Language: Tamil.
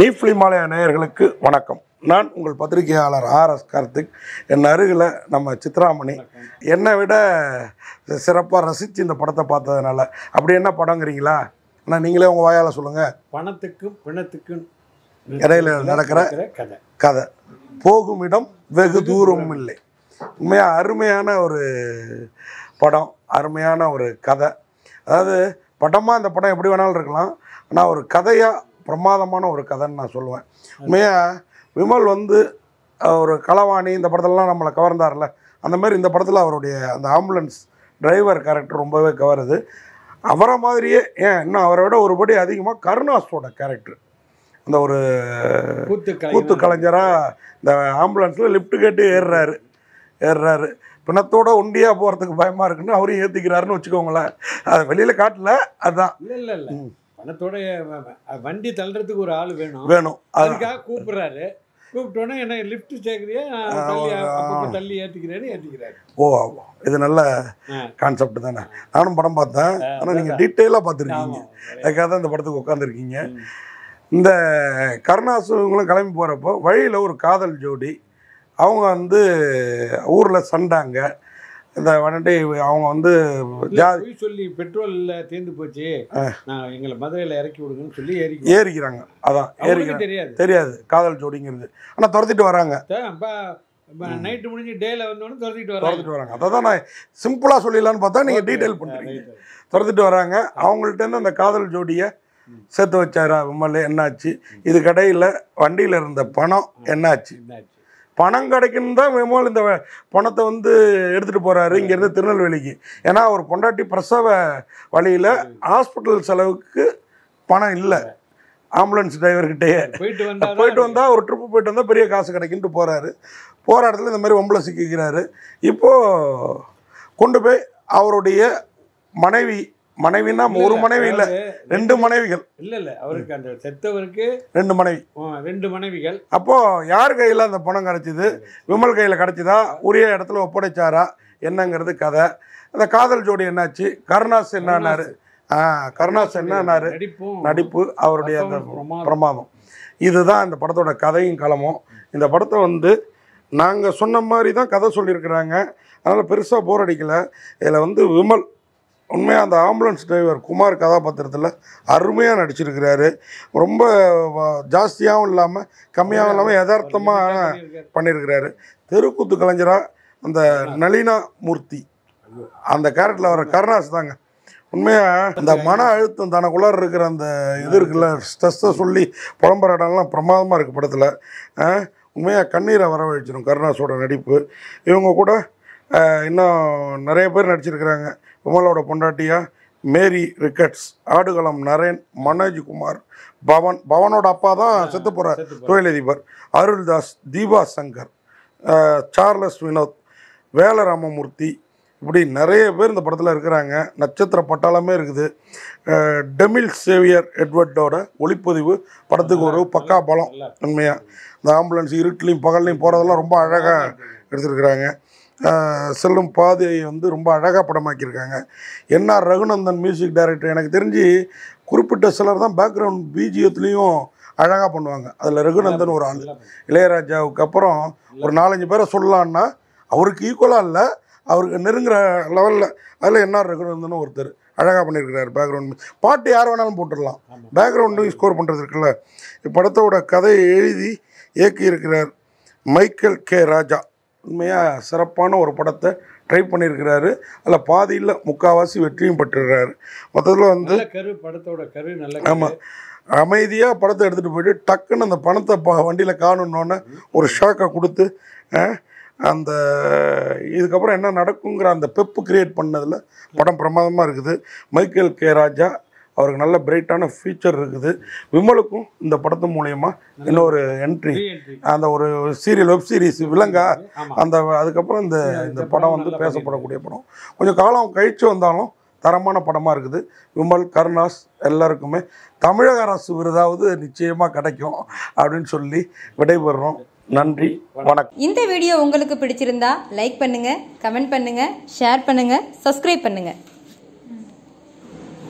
லீஃப் மாலைய நேயர்களுக்கு வணக்கம் நான் உங்கள் பத்திரிகையாளர் ஆர் எஸ் கார்த்திக் என் அருகில் நம்ம சித்ராமணி என்னை விட சிறப்பாக ரசித்து இந்த படத்தை பார்த்ததுனால அப்படி என்ன படங்கிறீங்களா ஆனால் நீங்களே உங்கள் வாயால் சொல்லுங்கள் பணத்துக்கும் பிணத்துக்கும் இடையில நடக்கிற கதை கதை போகும் இடம் வெகு தூரமும் இல்லை உண்மையாக அருமையான ஒரு படம் அருமையான ஒரு கதை அதாவது படமாக இந்த படம் எப்படி வேணாலும் இருக்கலாம் ஆனால் ஒரு கதையாக பிரமாதமான ஒரு கதைன்னு நான் சொல்லுவேன் உண்மையாக விமல் வந்து ஒரு களவாணி இந்த படத்துலலாம் நம்மளை கவர்ந்தார்ல அந்த மாதிரி இந்த படத்தில் அவருடைய அந்த ஆம்புலன்ஸ் டிரைவர் கேரக்டர் ரொம்பவே கவருது அவரை மாதிரியே ஏன் இன்னும் அவரை விட ஒருபடி அதிகமாக கருணாஸோட கேரக்டர் அந்த ஒரு கூத்து கலைஞராக இந்த ஆம்புலன்ஸில் லிஃப்ட்டு கேட்டு ஏறுறாரு ஏறுறாரு பிணத்தோட ஒண்டியா போகிறதுக்கு பயமாக இருக்குன்னு அவரையும் ஏற்றிக்கிறாருன்னு வச்சுக்கோங்களேன் அதை வெளியில் காட்டல அதுதான் இல்லை இல்லை பணத்தோட வண்டி தள்ளுறதுக்கு ஒரு ஆள் வேணும் வேணும் அதுக்காக கூப்பிடுறாரு கூப்பிட்டோன்னே என்ன லிஃப்ட் சேர்க்குறியா தள்ளி ஏற்றிக்கிறேன்னு ஏற்றிக்கிறாரு ஓ ஆமாம் இது நல்ல கான்செப்ட் தானே நானும் படம் பார்த்தேன் ஆனால் நீங்கள் டீட்டெயிலாக பார்த்துருக்கீங்க அதுக்காக தான் இந்த படத்துக்கு உட்காந்துருக்கீங்க இந்த கருணாசுங்களும் கிளம்பி போகிறப்போ வழியில் ஒரு காதல் ஜோடி அவங்க வந்து ஊரில் சண்டாங்க இந்த வண்டி அவங்க வந்து ஜாதி சொல்லி பெட்ரோலில் தேர்ந்து போச்சு எங்களை மதுரையில் இறக்கி விடுங்கன்னு சொல்லி ஏறி ஏறிக்கிறாங்க அதான் ஏறிக்கிறாங்க தெரியாது தெரியாது காதல் ஜோடிங்கிறது ஆனால் துரத்திட்டு வராங்க நைட்டு முடிஞ்சு டேல வந்தோடனே துரத்திட்டு வராங்க வராங்க அதான் நான் சிம்பிளாக சொல்லிடலான்னு பார்த்தா நீங்கள் டீட்டெயில் பண்ணுறீங்க துரத்திட்டு வராங்க அவங்கள்ட்டேருந்து அந்த காதல் ஜோடியை சேர்த்து வச்சாரா விமல்ல என்னாச்சு இது கடையில் வண்டியில் இருந்த பணம் என்னாச்சு என்னாச்சு பணம் கிடைக்குன்னு தான் மேமோல் இந்த பணத்தை வந்து எடுத்துகிட்டு போகிறாரு இங்கேருந்து திருநெல்வேலிக்கு ஏன்னா அவர் பொண்டாட்டி பிரசவ வழியில் ஹாஸ்பிட்டல் செலவுக்கு பணம் இல்லை ஆம்புலன்ஸ் டிரைவர்கிட்டயே போயிட்டு வந்தால் ஒரு ட்ரிப்பு போயிட்டு வந்தால் பெரிய காசு கிடைக்குன்ட்டு போகிறாரு போகிற இடத்துல இந்த மாதிரி ஒம்பளை சிக்கிக்கிறாரு இப்போது கொண்டு போய் அவருடைய மனைவி மனைவின்னா ஒரு மனைவி இல்ல ரெண்டு மனைவிகள் இல்ல இல்ல அவருக்கு அந்த செத்தவருக்கு ரெண்டு மனைவி ரெண்டு மனைவிகள் அப்போ யார் கையில அந்த பணம் கிடைச்சது விமல் கையில கிடைச்சதா உரிய இடத்துல ஒப்படைச்சாரா என்னங்கிறது கதை அந்த காதல் ஜோடி என்னாச்சு கருணாஸ் என்னாரு கருணாஸ் என்னாரு நடிப்பு அவருடைய அந்த பிரமாதம் இதுதான் இந்த படத்தோட கதையும் களமும் இந்த படத்தை வந்து நாங்கள் சொன்ன மாதிரி தான் கதை சொல்லியிருக்கிறாங்க அதனால் பெருசாக போர் அடிக்கலை இதில் வந்து விமல் உண்மையாக அந்த ஆம்புலன்ஸ் டிரைவர் குமார் கதாபாத்திரத்தில் அருமையாக நடிச்சிருக்கிறாரு ரொம்ப ஜாஸ்தியாகவும் இல்லாமல் கம்மியாகவும் இல்லாமல் யதார்த்தமாக பண்ணியிருக்கிறாரு தெருக்கூத்து கலைஞராக அந்த நளினா மூர்த்தி அந்த கேரக்டரில் வர கருணாஸ் தாங்க உண்மையாக இந்த மன அழுத்தம் தனக்குள்ளார இருக்கிற அந்த இது இருக்குல்ல ஸ்ட்ரெஸ்ஸை சொல்லி புலம்புற இடம்லாம் பிரமாதமாக இருக்குது படத்தில் உண்மையாக கண்ணீரை வரவழைச்சிடும் கருணாஸோட நடிப்பு இவங்க கூட இன்னும் நிறைய பேர் நடிச்சிருக்கிறாங்க விமலோட பொண்டாட்டியா மேரி ரிக்கட்ஸ் ஆடுகளம் நரேன் மனோஜ் குமார் பவன் பவனோட அப்பா தான் செத்து போகிற தொழிலதிபர் அருள்தாஸ் தீபா சங்கர் சார்லஸ் வினோத் வேலராமமூர்த்தி இப்படி நிறைய பேர் இந்த படத்தில் இருக்கிறாங்க நட்சத்திர பட்டாளமே இருக்குது டெமில் சேவியர் எட்வர்டோட ஒளிப்பதிவு படத்துக்கு ஒரு பக்கா பலம் உண்மையாக இந்த ஆம்புலன்ஸ் இருட்டிலையும் பகல்லையும் போகிறதெல்லாம் ரொம்ப அழகாக எடுத்துருக்குறாங்க செல்லும் பாதையை வந்து ரொம்ப அழகாக படமாக்கியிருக்காங்க என்ஆர் ரகுநந்தன் மியூசிக் டைரக்டர் எனக்கு தெரிஞ்சு குறிப்பிட்ட சிலர் தான் பேக்ரவுண்ட் பிஜிஎத்துலேயும் அழகாக பண்ணுவாங்க அதில் ரகுநந்தன் ஒரு ஆள் இளையராஜாவுக்கு அப்புறம் ஒரு நாலஞ்சு பேரை சொல்லலான்னா அவருக்கு ஈக்குவலாக இல்லை அவருக்கு நெருங்குற லெவலில் அதில் என்ஆர் ரகுநந்தன் ஒருத்தர் அழகாக பண்ணியிருக்கிறார் பேக்ரவுண்ட் பாட்டு யார் வேணாலும் போட்டுடலாம் பேக்ரவுண்டும் ஸ்கோர் பண்ணுறது இருக்குல்ல இப்படத்தோட கதையை எழுதி இயக்கியிருக்கிறார் மைக்கேல் கே ராஜா உண்மையாக சிறப்பான ஒரு படத்தை ட்ரை பண்ணியிருக்கிறாரு அதில் பாதியில் முக்கால்வாசி வெற்றியும் பெற்றுறாரு மொத்தத்தில் வந்து கரு படத்தோட கரு நல்ல ஆமாம் அமைதியாக படத்தை எடுத்துகிட்டு போயிட்டு டக்குன்னு அந்த பணத்தை ப வண்டியில் காணணுன்னொன்னே ஒரு ஷாக்கை கொடுத்து அந்த இதுக்கப்புறம் என்ன நடக்குங்கிற அந்த பெப்பு கிரியேட் பண்ணதில் படம் பிரமாதமாக இருக்குது மைக்கேல் கே ராஜா அவருக்கு நல்ல பிரைட்டான ஃபியூச்சர் இருக்குது விமலுக்கும் இந்த படத்து மூலயமா இன்னொரு என்ட்ரி அந்த ஒரு சீரியல் வெப் சீரிஸ் விலங்கா அந்த அதுக்கப்புறம் இந்த இந்த படம் வந்து பேசப்படக்கூடிய படம் கொஞ்சம் காலம் கழித்து வந்தாலும் தரமான படமாக இருக்குது விமல் கருணாஸ் எல்லாருக்குமே தமிழக அரசு விருதாவது நிச்சயமாக கிடைக்கும் அப்படின்னு சொல்லி விடைபெறுறோம் நன்றி வணக்கம் இந்த வீடியோ உங்களுக்கு பிடிச்சிருந்தா லைக் பண்ணுங்கள் கமெண்ட் பண்ணுங்கள் ஷேர் பண்ணுங்கள் சப்ஸ்கிரைப் பண்ணுங்கள்